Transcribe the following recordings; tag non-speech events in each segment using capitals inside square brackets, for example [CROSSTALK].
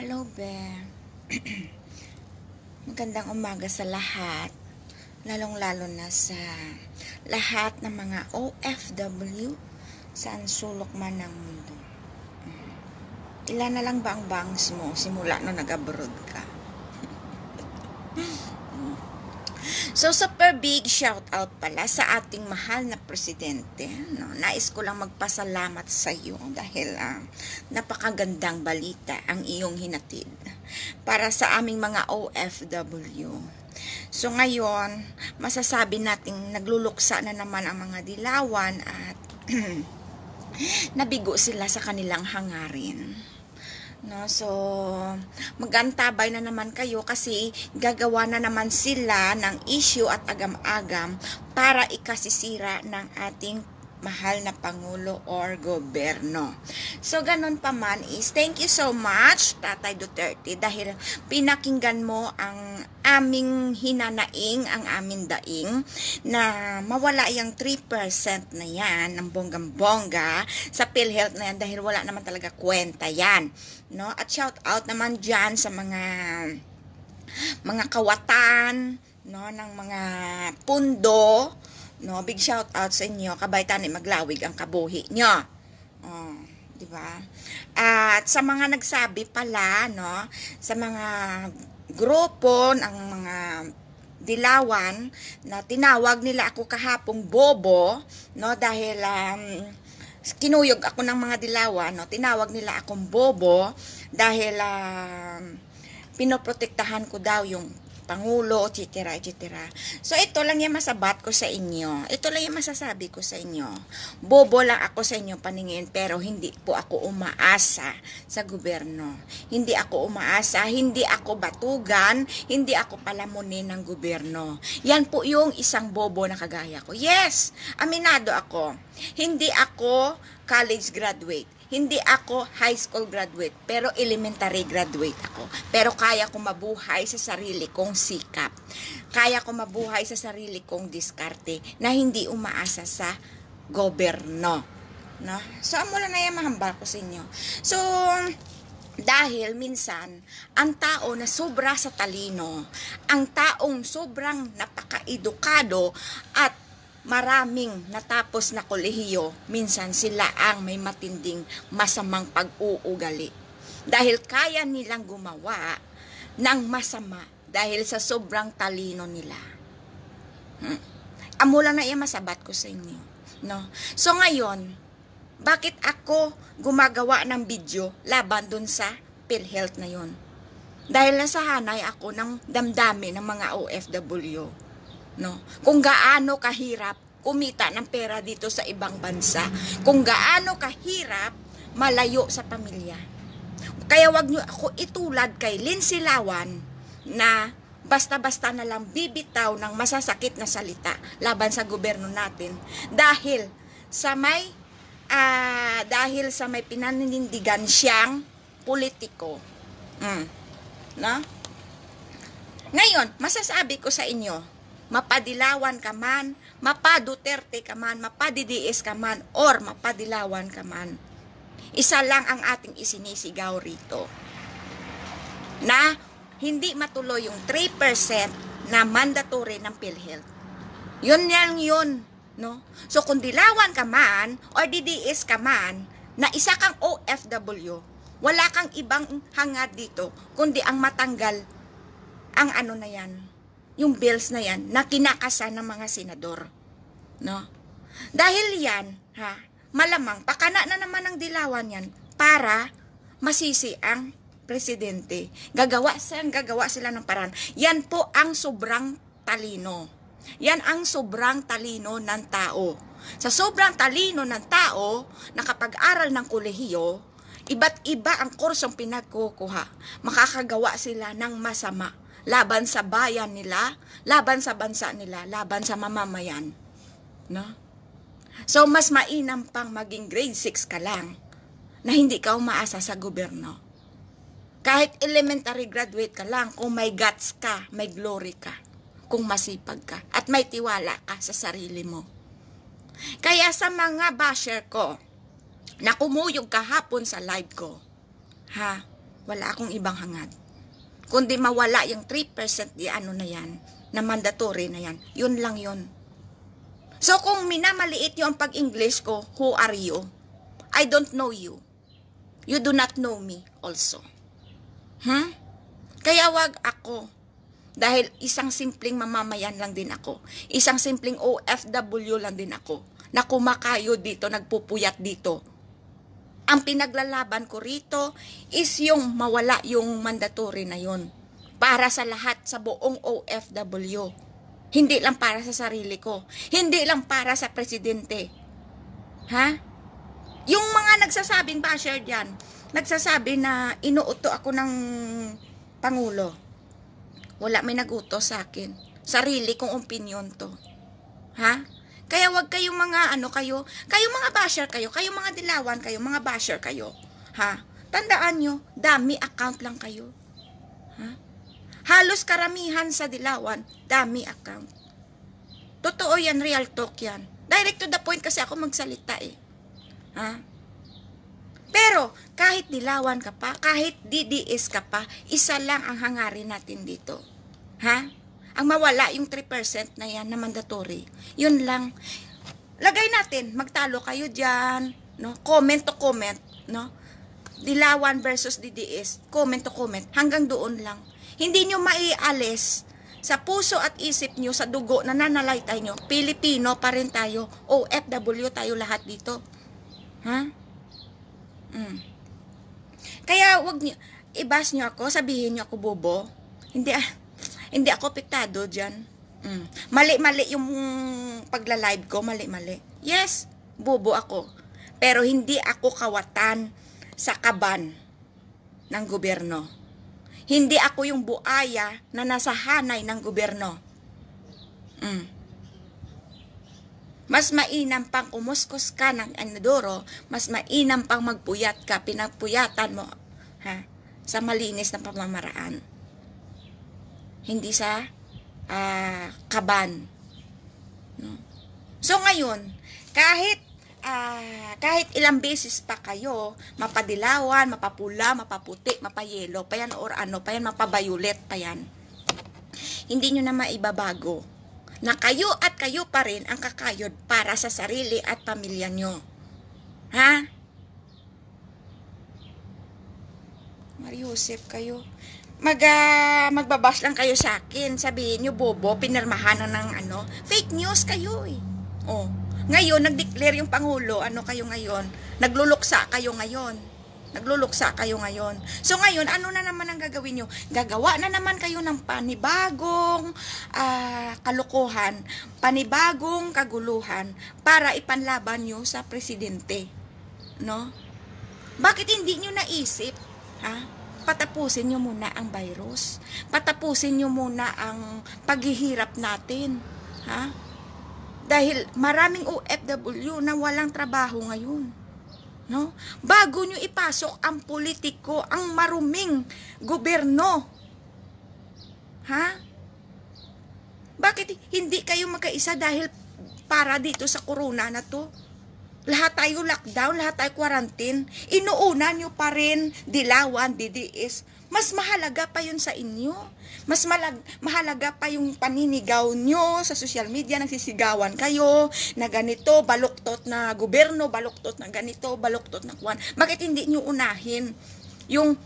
Hello, Bear. [CLEARS THROAT] Magandang umaga sa lahat. Lalong-lalo na sa lahat ng mga OFW sa sulok man ng mundo. Ilan na lang ba ang bangs mo simula nung nag-abroad ka? [LAUGHS] So, super big shout out pala sa ating mahal na presidente. No? Nais ko lang magpasalamat sa iyo dahil uh, napakagandang balita ang iyong hinatid para sa aming mga OFW. So ngayon, masasabi nating nagluluksa na naman ang mga dilawan at [CLEARS THROAT] nabigo sila sa kanilang hangarin. No, so, magantabay na naman kayo kasi gagawa na naman sila ng issue at agam-agam para ikasisira ng ating mahal na Pangulo or gobyerno. So, ganun pa man is, thank you so much, Tatay Duterte, dahil pinakinggan mo ang aming hinanaing, ang amin daing, na mawala yung 3% na yan, ng bonggang bongga sa PhilHealth na yan, dahil wala naman talaga kwenta yan. No? At shout out naman dyan sa mga mga kawatan, no, ng mga pundo, No, big shout out sa inyo. Kabay tani maglawig ang kabuhi nyo. Oh, di ba? At sa mga nagsabi pala, no, sa mga grupo ang mga dilawan na tinawag nila ako kahapong bobo, no, dahil um, kinuyog ako ng mga dilawan, no, tinawag nila akong bobo dahil um, pinoprotektahan ko daw yung Pangulo, etc. etc. So, ito lang yung masabat ko sa inyo. Ito lang yung masasabi ko sa inyo. Bobo lang ako sa inyo paningin, pero hindi po ako umaasa sa gobyerno. Hindi ako umaasa, hindi ako batugan, hindi ako palamunin ng gobyerno. Yan po yung isang bobo na kagaya ko. Yes, aminado ako. Hindi ako college graduate hindi ako high school graduate, pero elementary graduate ako. Pero kaya ko mabuhay sa sarili kong sikap. Kaya ko mabuhay sa sarili kong diskarte na hindi umaasa sa gobyerno. No? So, mula na yan mahamba ko sa inyo. So, dahil minsan, ang tao na sobra sa talino, ang taong sobrang napakaedukado at maraming natapos na kolehiyo, minsan sila ang may matinding masamang pag-uugali. Dahil kaya nilang gumawa ng masama dahil sa sobrang talino nila. Hmm. Amo lang na iya masabat ko sa inyo. No? So ngayon, bakit ako gumagawa ng video laban dun sa PhilHealth na yon? Dahil nasahanay ako ng damdamin ng mga OFW no? Kung gaano kahirap kumita ng pera dito sa ibang bansa, kung gaano kahirap malayo sa pamilya. Kaya wag niyo ako itulad kay Lindsay Lawan na basta-basta na lang bibitaw ng masasakit na salita laban sa gobyerno natin dahil sa may uh, dahil sa may pinaninindigan siyang politiko. Mm. No? Ngayon, masasabi ko sa inyo, mapadilawan ka man, mapaduterte ka man, mapadidiis ka man, or mapadilawan ka man. Isa lang ang ating isinisigaw rito. Na hindi matuloy yung 3% na mandatory ng PhilHealth. Yun yan yun. No? So kung dilawan ka man, or DDS ka man, na isa kang OFW, wala kang ibang hangad dito, kundi ang matanggal ang ano na yan, yung bills na yan na kinakasa ng mga senador. No? Dahil yan, ha, malamang pakana na naman ang dilawan yan para masisi ang presidente. Gagawa siyang gagawa sila ng paraan. Yan po ang sobrang talino. Yan ang sobrang talino ng tao. Sa sobrang talino ng tao, nakapag-aral ng kolehiyo, iba't iba ang kursong pinagkukuha. Makakagawa sila ng masama laban sa bayan nila, laban sa bansa nila, laban sa mamamayan. No? So, mas mainam pang maging grade 6 ka lang na hindi ka umaasa sa gobyerno. Kahit elementary graduate ka lang, kung may guts ka, may glory ka, kung masipag ka, at may tiwala ka sa sarili mo. Kaya sa mga basher ko, na kumuyog kahapon sa live ko, ha, wala akong ibang hangad kundi mawala yung 3% di ano na yan, na mandatory na yan. Yun lang yun. So kung minamaliit nyo ang pag-English ko, who are you? I don't know you. You do not know me also. Hmm? Kaya wag ako. Dahil isang simpleng mamamayan lang din ako. Isang simpleng OFW lang din ako. Na kumakayo dito, nagpupuyat dito. Ang pinaglalaban ko rito is yung mawala yung mandatory na yon para sa lahat sa buong OFW. Hindi lang para sa sarili ko. Hindi lang para sa presidente. Ha? Yung mga nagsasabing basher diyan nagsasabi na inuuto ako ng Pangulo. Wala may naguto sa akin. Sarili kong opinion to. Ha? Kaya wag kayong mga ano kayo, kayong mga basher kayo, kayong mga dilawan kayo, mga basher kayo. Ha? Tandaan nyo, dami account lang kayo. Ha? Halos karamihan sa dilawan, dami account. Totoo yan, real talk yan. Direct to the point kasi ako magsalita eh. Ha? Pero, kahit dilawan ka pa, kahit DDS ka pa, isa lang ang hangarin natin dito. Ha? Ang mawala yung 3% na yan na mandatory. Yun lang. Lagay natin, magtalo kayo dyan. No? Comment to comment. No? Dilawan versus DDS. Comment to comment. Hanggang doon lang. Hindi nyo maialis sa puso at isip nyo, sa dugo na nananalaytay nyo. Pilipino pa rin tayo. OFW tayo lahat dito. Ha? Huh? Mm. Kaya wag nyo, ibas nyo ako, sabihin nyo ako bobo. Hindi ah hindi ako apektado dyan. Mm. Mali-mali yung pagla-live ko, mali-mali. Yes, bobo ako. Pero hindi ako kawatan sa kaban ng gobyerno. Hindi ako yung buaya na nasa hanay ng gobyerno. Mm. Mas mainam pang kumuskos ka ng anodoro, mas mainam pang magpuyat ka, pinagpuyatan mo ha, sa malinis na pamamaraan hindi sa uh, kaban. No? So ngayon, kahit uh, kahit ilang beses pa kayo mapadilawan, mapapula, mapaputi, mapayelo, pa yan or ano, pa yan mapabayulet, pa yan. Hindi niyo na maibabago na kayo at kayo pa rin ang kakayod para sa sarili at pamilya nyo. Ha? Joseph kayo mag, uh, magbabash lang kayo sa akin. Sabihin nyo, bobo, pinirmahan ng ano. Fake news kayo eh. Oh. Ngayon, nag-declare yung Pangulo, ano kayo ngayon? Nagluluksa kayo ngayon. Nagluluksa kayo ngayon. So ngayon, ano na naman ang gagawin nyo? Gagawa na naman kayo ng panibagong uh, kalukuhan, panibagong kaguluhan para ipanlaban nyo sa presidente. No? Bakit hindi nyo naisip? Ha? patapusin nyo muna ang virus. Patapusin nyo muna ang paghihirap natin. Ha? Dahil maraming OFW na walang trabaho ngayon. No? Bago nyo ipasok ang politiko, ang maruming gobyerno. Ha? Bakit hindi kayo magkaisa dahil para dito sa corona na to? Lahat tayo lockdown, lahat tayo quarantine. Inuuna nyo pa rin dilawan, DDS. Mas mahalaga pa yun sa inyo. Mas malag, mahalaga pa yung paninigaw nyo sa social media, nagsisigawan kayo na ganito, baluktot na gobyerno, baluktot na ganito, baluktot na kuwan. Bakit hindi nyo unahin yung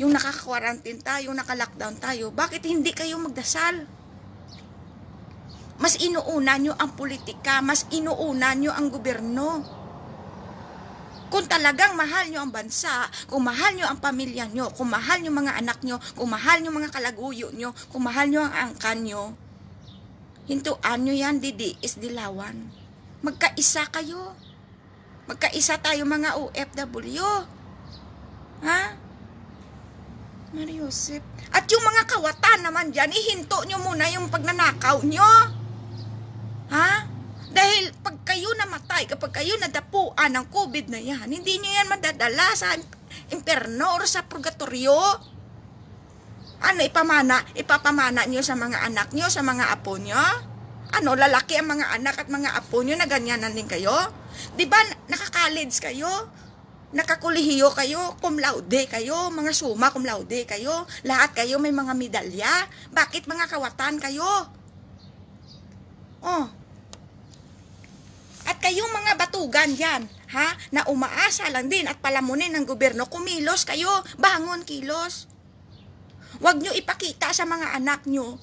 yung naka quarantine tayo, naka-lockdown tayo? Bakit hindi kayo magdasal? Mas inuuna nyo ang politika, mas inuuna nyo ang gobyerno. Kung talagang mahal nyo ang bansa, kung mahal nyo ang pamilya nyo, kung mahal nyo mga anak nyo, kung mahal nyo mga kalaguyo nyo, kung mahal nyo ang angkan nyo, hintuan nyo yan, didi, is dilawan. Magkaisa kayo. Magkaisa tayo mga OFW. Ha? Mariusip. At yung mga kawatan naman dyan, ihinto nyo muna yung pagnanakaw nyo. Ha? Dahil pag kayo namatay, kapag kayo nadapuan ng COVID na yan, hindi nyo yan madadala sa imperno or sa purgatorio. Ano ipamana? Ipapamana nyo sa mga anak nyo, sa mga apo nyo? Ano, lalaki ang mga anak at mga apo nyo na ganyan din kayo? Di ba, nakaka kayo? Nakakulihiyo kayo, cum laude kayo, mga suma cum laude kayo, lahat kayo may mga medalya. Bakit mga kawatan kayo? Oh, kayong mga batugan yan, ha, na umaasa lang din at palamunin ng gobyerno, kumilos kayo, bangon kilos. Huwag nyo ipakita sa mga anak nyo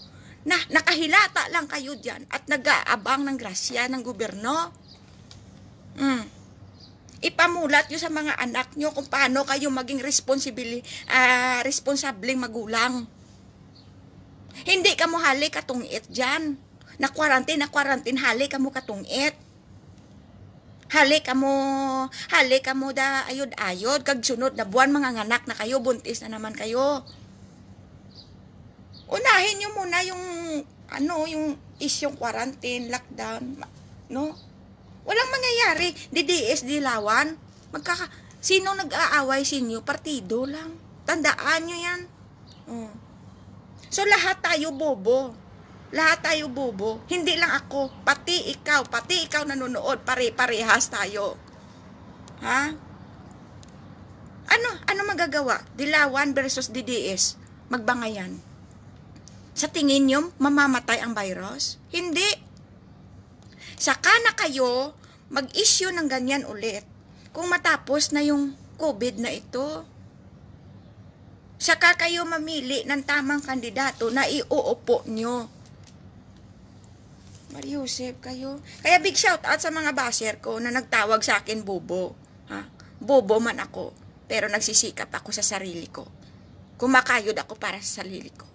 na nakahilata lang kayo dyan at nag-aabang ng grasya ng gobyerno. Mm ipamulat nyo sa mga anak nyo kung paano kayo maging responsibili, uh, ah, responsableng magulang. Hindi ka mo halik katungit dyan. Na quarantine, na quarantine, halik ka mo katungit halik amo halik amo da ayod ayod kag sunod na buwan mga anak na kayo buntis na naman kayo unahin niyo muna yung ano yung isyong quarantine lockdown no walang mangyayari DDS dilawan magka sino nag-aaway sinyo partido lang tandaan niyo yan mm. so lahat tayo bobo lahat tayo bobo. Hindi lang ako, pati ikaw, pati ikaw nanonood, pare-parehas tayo. Ha? Ano? Ano magagawa? Dilawan versus DDS. Magbangayan. Sa tingin nyo, mamamatay ang virus? Hindi. Saka na kayo mag-issue ng ganyan ulit kung matapos na yung COVID na ito. Saka kayo mamili ng tamang kandidato na iuupo nyo Mariusep, kayo. Kaya big shout out sa mga basher ko na nagtawag sa akin bobo. Ha? Bobo man ako, pero nagsisikap ako sa sarili ko. Kumakayod ako para sa sarili ko.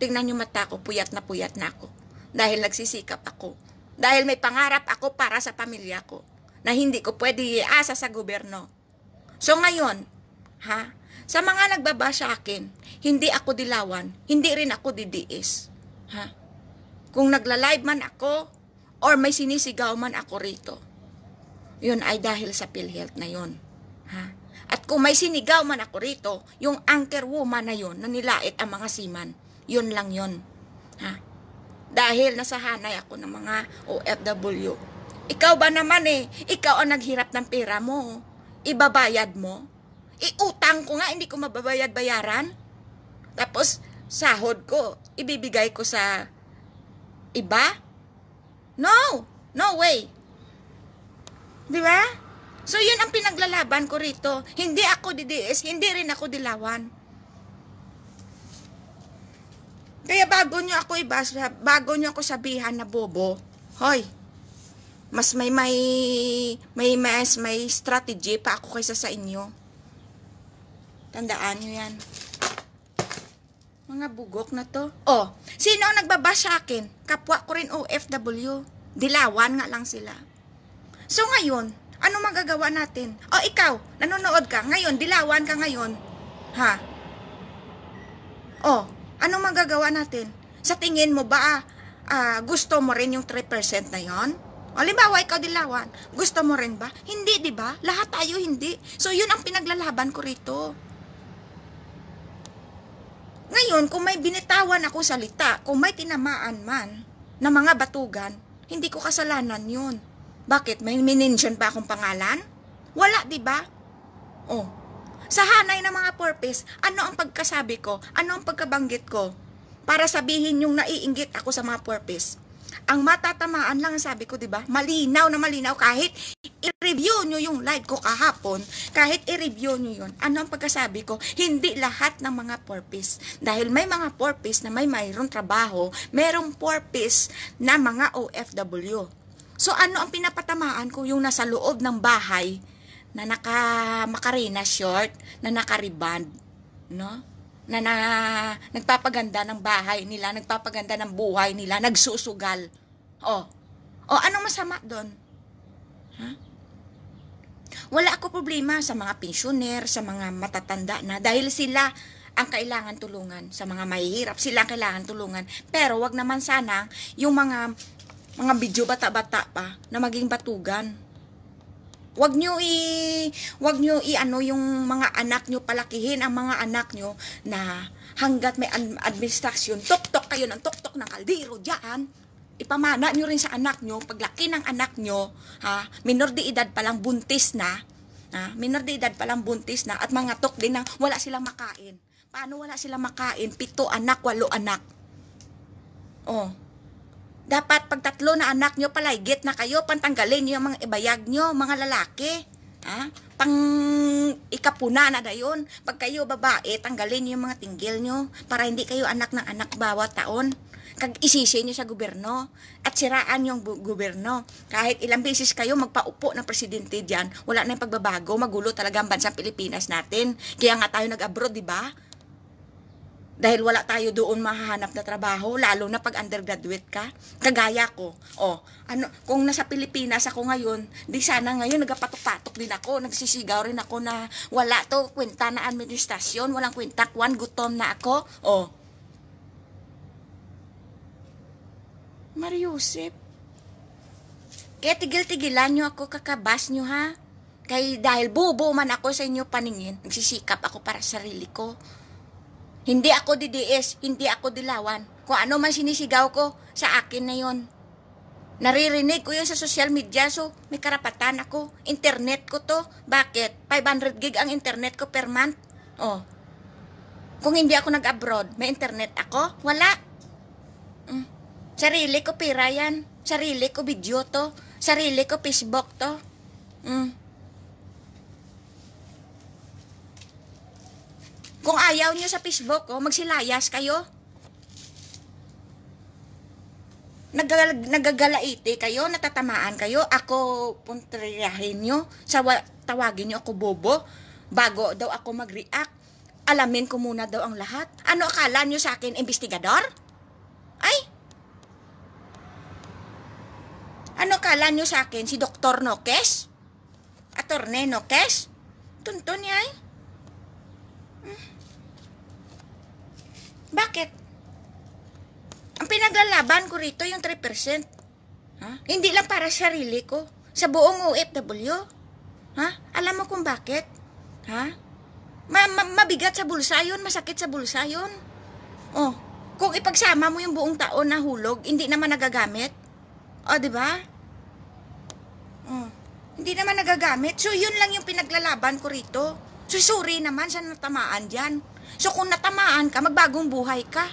Tingnan niyo mata ko, puyat na puyat na ako. Dahil nagsisikap ako. Dahil may pangarap ako para sa pamilya ko na hindi ko pwede iasa sa gobyerno. So ngayon, ha? Sa mga nagbaba sa akin, hindi ako dilawan, hindi rin ako didiis. Ha? Kung nagla-live man ako, or may sinisigaw man ako rito, yun ay dahil sa PhilHealth na yun. Ha? At kung may sinigaw man ako rito, yung anchor woman na yun, na nilait ang mga siman, yun lang yun. Ha? Dahil nasahanay ako ng mga OFW. Ikaw ba naman eh, ikaw ang naghirap ng pera mo. Ibabayad mo. Iutang ko nga, hindi ko mababayad bayaran. Tapos, sahod ko, ibibigay ko sa iba? No! No way! Di ba? So, yun ang pinaglalaban ko rito. Hindi ako didiis, hindi rin ako dilawan. Kaya bago nyo ako ibasa, bago nyo ako sabihan na bobo, hoy, mas may may may mas may strategy pa ako kaysa sa inyo. Tandaan nyo yan. Mga bugok na to. Oh, sino ang nagbaba sa akin? Kapwa ko rin OFW. Dilawan nga lang sila. So ngayon, ano magagawa natin? oh, ikaw, nanonood ka ngayon, dilawan ka ngayon. Ha? Oh, ano magagawa natin? Sa tingin mo ba uh, gusto mo rin yung 3% na yon? O oh, limbawa, ikaw dilawan, gusto mo rin ba? Hindi, di ba? Lahat tayo hindi. So yun ang pinaglalaban ko rito. Ngayon, kung may binitawan ako salita, kung may tinamaan man na mga batugan, hindi ko kasalanan yun. Bakit? May minention pa akong pangalan? Wala, di ba? Oh. Sa hanay ng mga purpose, ano ang pagkasabi ko? Ano ang pagkabanggit ko? Para sabihin yung naiinggit ako sa mga purpose. Ang matatamaan lang sabi ko, di ba? Malinaw na malinaw kahit i-review niyo yung live ko kahapon, kahit i-review niyo 'yon. ano ang pagkasabi ko? Hindi lahat ng mga purpose. Dahil may mga purpose na may mayroong trabaho, merong purpose na mga OFW. So ano ang pinapatamaan ko? Yung nasa loob ng bahay na naka makarena short, na naka-riband, no? na, na nagpapaganda ng bahay nila, nagpapaganda ng buhay nila, nagsusugal. O, oh. o oh, ano masama doon? Huh? Wala ako problema sa mga pensioner, sa mga matatanda na dahil sila ang kailangan tulungan sa mga mahihirap. Sila ang kailangan tulungan. Pero wag naman sana yung mga mga video bata-bata pa na maging batugan. Wag niyo i wag niyo i ano yung mga anak niyo palakihin ang mga anak niyo na hangga't may administrasyon tuktok kayo ng tuktok ng kaldero diyan ipamana niyo rin sa anak niyo paglaki ng anak niyo ha minor de edad pa lang buntis na ha minor de edad pa lang buntis na at mga tok din na wala silang makain paano wala silang makain pito anak walo anak oh dapat pag tatlo na anak nyo paligit na kayo, pantanggalin nyo yung mga ibayag nyo, mga lalaki. Ha? Pang ikapuna na dayon. Pag kayo babae, tanggalin nyo yung mga tinggil nyo para hindi kayo anak ng anak bawat taon. Kag isisi nyo sa gobyerno at siraan yung gobyerno. Kahit ilang beses kayo magpaupo ng presidente diyan, wala na yung pagbabago, magulo talaga ang bansang Pilipinas natin. Kaya nga tayo nag-abroad, di ba? Dahil wala tayo doon mahahanap na trabaho, lalo na pag undergraduate ka. Kagaya ko. O, oh, ano, kung nasa Pilipinas ako ngayon, di sana ngayon nagapatok-patok din ako, nagsisigaw rin ako na wala to, kwenta na administrasyon, walang kwenta, kwan, gutom na ako. O, oh. Mariusip, kaya tigil-tigilan nyo ako, kakabas nyo ha. Kay dahil bubo man ako sa inyo paningin, nagsisikap ako para sa sarili ko. Hindi ako DDS, hindi ako dilawan. Kung ano man sinisigaw ko, sa akin na yon. Naririnig ko yun sa social media, so may karapatan ako. Internet ko to. Bakit? 500 gig ang internet ko per month. Oh. Kung hindi ako nag-abroad, may internet ako? Wala. Mm. Sarili ko pira yan. Sarili ko video to. Sarili ko Facebook to. Mm. Kung ayaw niyo sa Facebook, oh, magsilayas kayo. Nagagal nagagalaiti kayo, natatamaan kayo, ako puntriyahin niyo, sa tawagin niyo ako bobo, bago daw ako mag-react. Alamin ko muna daw ang lahat. Ano akala niyo sa akin, investigador? Ay! Ano akala niyo sa akin, si Dr. Nokes? Atorne Nokes? Tuntun niya eh. Bakit? Ang pinaglalaban ko rito yung 3%. Ha? Hindi lang para sarili ko. Sa buong OFW. Ha? Alam mo kung bakit? Ha? Ma ma mabigat sa bulsa yun, masakit sa bulsa yun. Oh, kung ipagsama mo yung buong taon na hulog, hindi naman nagagamit. O, oh, di ba? Oh, hindi naman nagagamit. So, yun lang yung pinaglalaban ko rito. So, sorry naman sa natamaan dyan. So kung natamaan ka, magbagong buhay ka.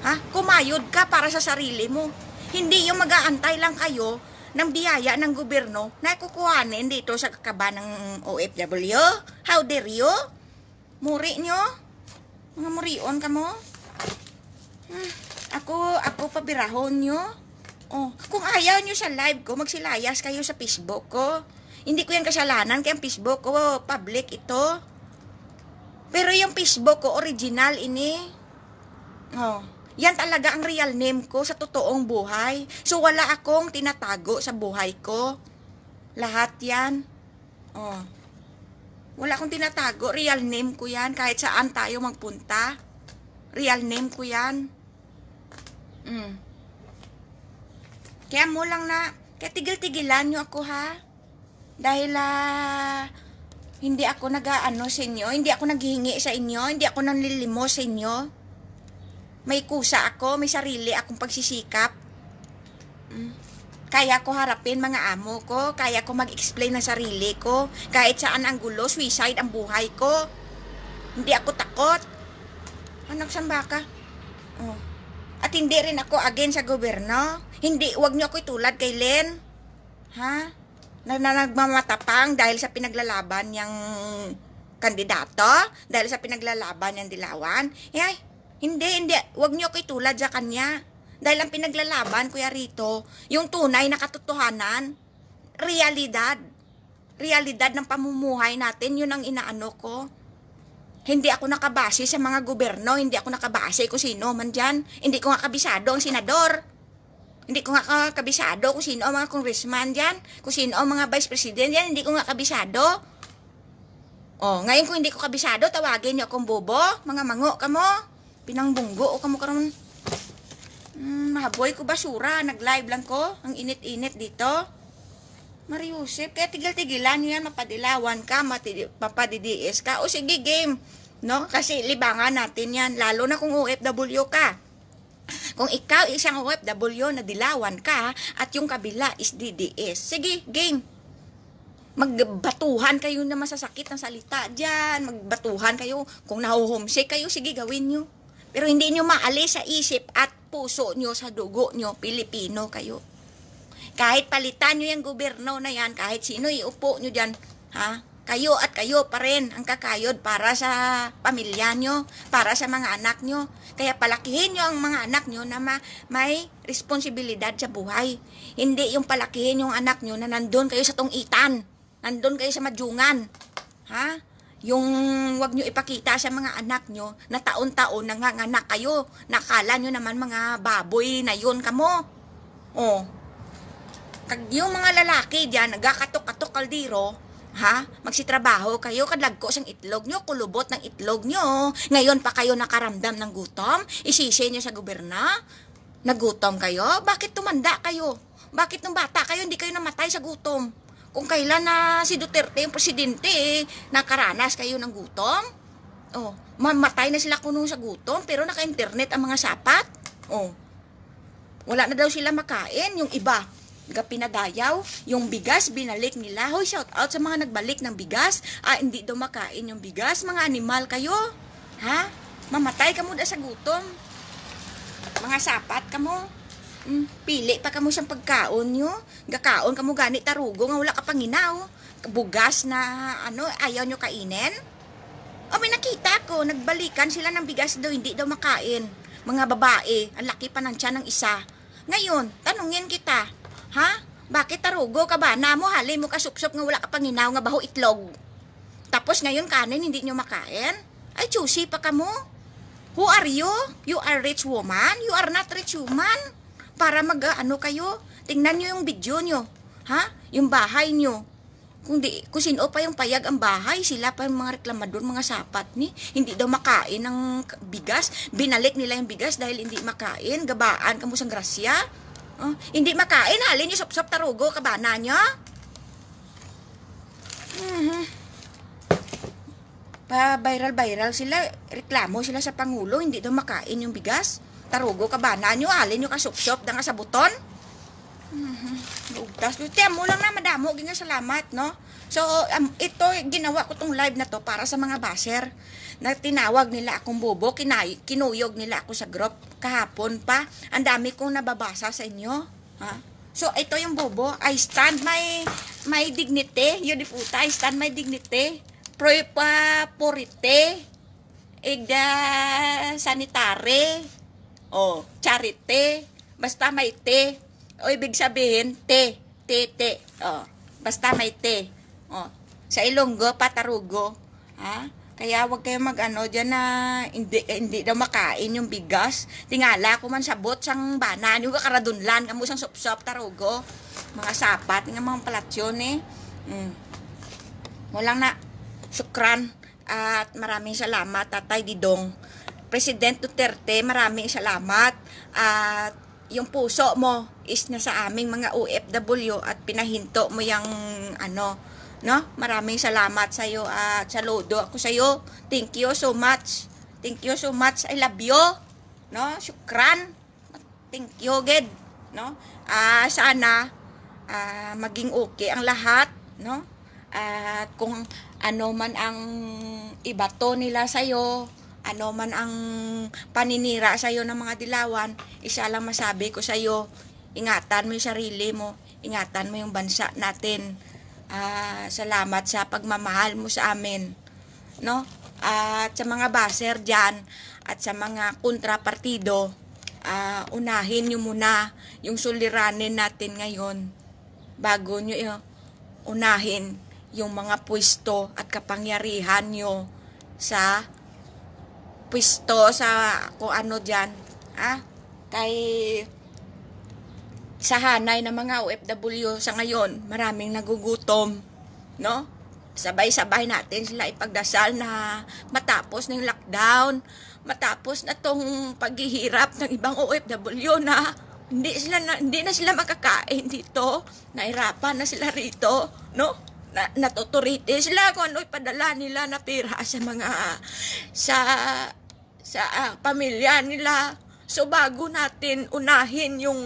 Ha? Kumayod ka para sa sarili mo. Hindi yung mag-aantay lang kayo ng biyaya ng gobyerno na kukuhanin dito sa kakaba ng OFW. How dare you? Muri nyo? Mga murion ka mo? Hmm. Ako, ako pabirahon nyo? Oh, kung ayaw nyo sa live ko, magsilayas kayo sa Facebook ko. Hindi ko yan kasalanan, kaya ang Facebook ko, public ito. Pero yung Facebook ko, original ini. Oh, yan talaga ang real name ko sa totoong buhay. So, wala akong tinatago sa buhay ko. Lahat yan. Oh. Wala akong tinatago. Real name ko yan. Kahit saan tayo magpunta. Real name ko yan. Mm. Kaya mo lang na, kaya tigil-tigilan nyo ako ha. Dahil ah, uh, hindi ako nagaano sa inyo, hindi ako naghihingi sa inyo, hindi ako nanlilimo sa inyo. May kusa ako, may sarili akong pagsisikap. Hmm. Kaya ko harapin mga amo ko, kaya ko mag-explain ng sarili ko, kahit saan ang gulo, suicide ang buhay ko. Hindi ako takot. Anak, samba ka? Oh. At hindi rin ako again sa gobyerno. Hindi, wag niyo ako itulad kay Len. Ha? na, na nagmamatapang dahil sa pinaglalaban niyang kandidato, dahil sa pinaglalaban niyang dilawan. Eh, hindi, hindi. Huwag niyo kay tulad sa kanya. Dahil ang pinaglalaban, Kuya Rito, yung tunay na katotohanan, realidad. Realidad ng pamumuhay natin, yun ang inaano ko. Hindi ako nakabase sa mga gobyerno, hindi ako nakabase kung sino man dyan. Hindi ko nakabisado ang senador. Hindi ko nga kabisado kung sino ang mga congressman dyan, kung sino ang mga vice president dyan, hindi ko nga kabisado. Oh, ngayon kung hindi ko kabisado, tawagin niyo akong bobo, mga mango ka mo. Pinangbunggo o kamo karon. Mm, haboy ko basura, nag-live lang ko, ang init-init dito. Mariusip, kaya tigil-tigilan yan, mapadilawan ka, matidi, mapadidiis ka, o sige game, no? Kasi libangan natin yan, lalo na kung OFW ka. Kung ikaw isang OFW na dilawan ka at yung kabila is DDS, sige, game. Magbatuhan kayo na masasakit ng salita dyan. Magbatuhan kayo. Kung nahuhomesick kayo, sige, gawin nyo. Pero hindi nyo maalis sa isip at puso nyo, sa dugo nyo, Pilipino kayo. Kahit palitan nyo yung gobyerno na yan, kahit sino iupo nyo dyan, ha? kayo at kayo pa rin ang kakayod para sa pamilya nyo, para sa mga anak nyo. Kaya palakihin nyo ang mga anak nyo na ma- may responsibilidad sa buhay. Hindi yung palakihin yung anak nyo na nandun kayo sa tungitan, nandun kayo sa madjungan. Ha? Yung wag nyo ipakita sa mga anak nyo na taon-taon nanganganak kayo. Nakala nyo naman mga baboy na yun kamo. Oh. oh. yung mga lalaki diyan nagkakatok-katok kaldiro, Ha? Magsitrabaho kayo, kadlagko siyang itlog nyo, kulubot ng itlog nyo. Ngayon pa kayo nakaramdam ng gutom? Isisi nyo sa goberna? Nagutom kayo? Bakit tumanda kayo? Bakit nung bata kayo hindi kayo namatay sa gutom? Kung kailan na si Duterte yung presidente, eh, nakaranas kayo ng gutom? Oh, mamatay na sila kuno sa gutom pero naka-internet ang mga sapat. Oh. Wala na daw sila makain, yung iba ga pinadayaw yung bigas binalik nila hoy shout out sa mga nagbalik ng bigas ah hindi do makain yung bigas mga animal kayo ha mamatay kamo da sa gutom mga sapat kamo mm, pili pa kamo siyang pagkaon nyo gakaon kamo gani tarugo nga wala ka panginaw bugas na ano ayaw nyo kainin o may nakita ko nagbalikan sila ng bigas daw hindi daw makain mga babae ang laki pa ng tiyan ng isa ngayon tanungin kita Ha? Bakit tarugo ka ba? Namo, hali mo ka supsup nga wala ka panginaw nga baho itlog. Tapos ngayon kanin hindi nyo makain? Ay, choosy pa ka mo. Who are you? You are rich woman. You are not rich woman. Para mag, ah, ano kayo? Tingnan nyo yung video nyo. Ha? Yung bahay nyo. Kung, di, kung sino pa yung payag ang bahay, sila pa yung mga reklamador, mga sapat ni. Hindi daw makain ng bigas. Binalik nila yung bigas dahil hindi makain. Gabaan, kamusang grasya. Oh, hindi makain, halin niyo sop-sop tarugo, kabana niyo. Mm-hmm. Pa-viral-viral sila, reklamo sila sa Pangulo, hindi daw makain yung bigas. Tarugo, kabana niyo, halin niyo ka sop-sop, danga sa buton. Mm-hmm. Ugtas. Tiyan mo lang na, madamo, salamat, no? So, um, ito, ginawa ko tong live na to para sa mga baser na tinawag nila akong bobo, kinay, kinuyog nila ako sa group kahapon pa. Ang dami kong nababasa sa inyo. Ha? So, ito yung bobo. I stand my, my dignity. Yun puta, I stand my dignity. Prepa purite. Igda sanitare. O, charite. Basta may te. O, ibig sabihin, te. Te, te. O, basta may te. O, sa Ilonggo, Patarugo. Ha? Kaya wag kayo mag-ano diyan na hindi eh, hindi daw makain yung bigas. Tingala ko man sabot sang banan yung lan, kamo sang sop-sop tarugo. Mga sapat ng mga palatyon eh. Mm. Walang na syukran at maraming salamat Tatay Didong. President Duterte, maraming salamat at yung puso mo is na sa aming mga OFW at pinahinto mo yung ano No? Maraming salamat sa iyo at ah, saludo ako sa iyo. Thank you so much. Thank you so much. I love you. No? Syukran. Thank you, gid. No? Ah, uh, sana uh, maging okay ang lahat, no? At uh, kung ano man ang ibato nila sa iyo, ano man ang paninira sa iyo ng mga dilawan, isa lang masabi ko sa iyo, ingatan mo 'yung sarili mo, ingatan mo 'yung bansa natin uh, salamat sa pagmamahal mo sa amin. No? at sa mga baser diyan at sa mga kontrapartido, uh, unahin niyo muna yung suliranin natin ngayon bago niyo uh, unahin yung mga pwesto at kapangyarihan niyo sa pwesto sa kung ano diyan Ah, kay sa hanay ng mga OFW sa ngayon, maraming nagugutom, no? Sabay-sabay natin sila ipagdasal na matapos ng lockdown, matapos na tong paghihirap ng ibang OFW na hindi sila na, hindi na sila makakain dito, nahirapan na sila rito, no? Na, natuturite sila kung ano ipadala nila na pera sa mga sa sa uh, pamilya nila. So bago natin unahin yung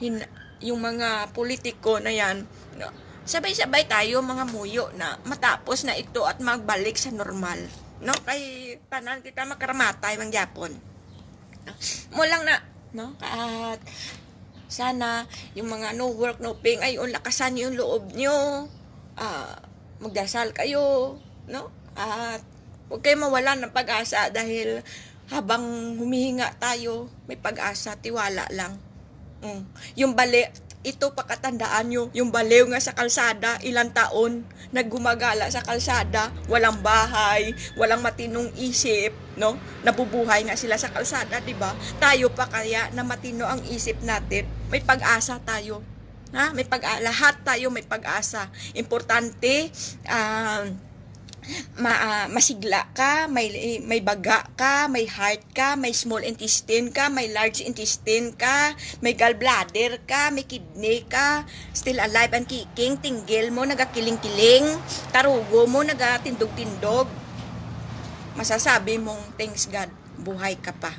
hin- yung mga politiko na yan, no, sabay-sabay tayo mga muyo na matapos na ito at magbalik sa normal. No? Kay tanan kita makaramatay mang Japon. Mo lang na, no? At sana yung mga no work, no pay, ay lakasan yung loob nyo. Uh, ah, magdasal kayo, no? At huwag kayo mawala ng pag-asa dahil habang humihinga tayo, may pag-asa, tiwala lang. Mm. Yung bali, ito pakatandaan nyo, yung baliw nga sa kalsada, ilang taon, naggumagala sa kalsada, walang bahay, walang matinong isip, no? Nabubuhay nga sila sa kalsada, di ba? Tayo pa kaya na matino ang isip natin, may pag-asa tayo. Ha? May pag lahat tayo may pag-asa. Importante, um, uh, ma, uh, masigla ka, may, may baga ka, may heart ka, may small intestine ka, may large intestine ka, may gallbladder ka, may kidney ka, still alive and kicking, tinggil mo, nagakiling-kiling, tarugo mo, nagatindog-tindog. Masasabi mong, thanks God, buhay ka pa.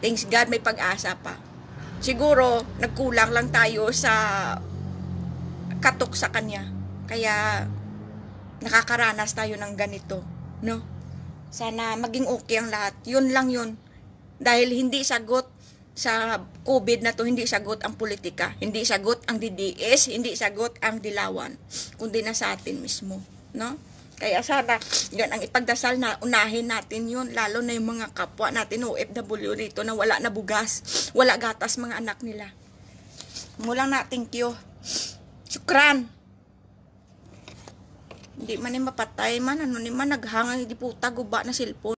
Thanks God, may pag-asa pa. Siguro, nagkulang lang tayo sa katok sa Kanya. Kaya, nakakaranas tayo ng ganito, no? Sana maging okay ang lahat. Yun lang yun. Dahil hindi sagot sa COVID na to, hindi sagot ang politika, hindi sagot ang DDS, hindi sagot ang dilawan, kundi na sa atin mismo, no? Kaya sana, yan ang ipagdasal na unahin natin yun, lalo na yung mga kapwa natin, OFW dito, na wala na bugas, wala gatas mga anak nila. Mulang na, thank you. Shukran. Hindi man ni mapatay man, ano ni man, naghangay, di puta, guba na cellphone.